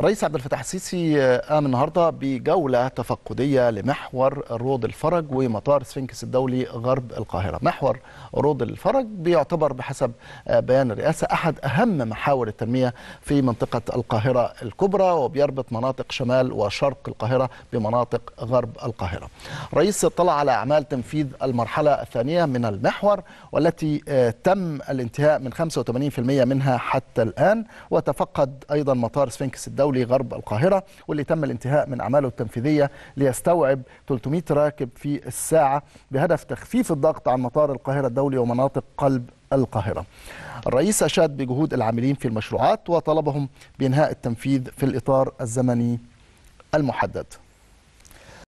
الرئيس عبد الفتاح السيسي آه، قام النهارده بجوله تفقديه لمحور روض الفرج ومطار سفنكس الدولي غرب القاهره. محور روض الفرج بيعتبر بحسب آه، بيان الرئاسه احد اهم محاور التنميه في منطقه القاهره الكبرى وبيربط مناطق شمال وشرق القاهره بمناطق غرب القاهره. الرئيس اطلع على اعمال تنفيذ المرحله الثانيه من المحور والتي آه، تم الانتهاء من 85% منها حتى الان وتفقد ايضا مطار سفنكس الدولي الدولي غرب القاهرة واللي تم الانتهاء من أعماله التنفيذية ليستوعب 300 راكب في الساعة بهدف تخفيف الضغط عن مطار القاهرة الدولي ومناطق قلب القاهرة الرئيس أشاد بجهود العاملين في المشروعات وطلبهم بإنهاء التنفيذ في الإطار الزمني المحدد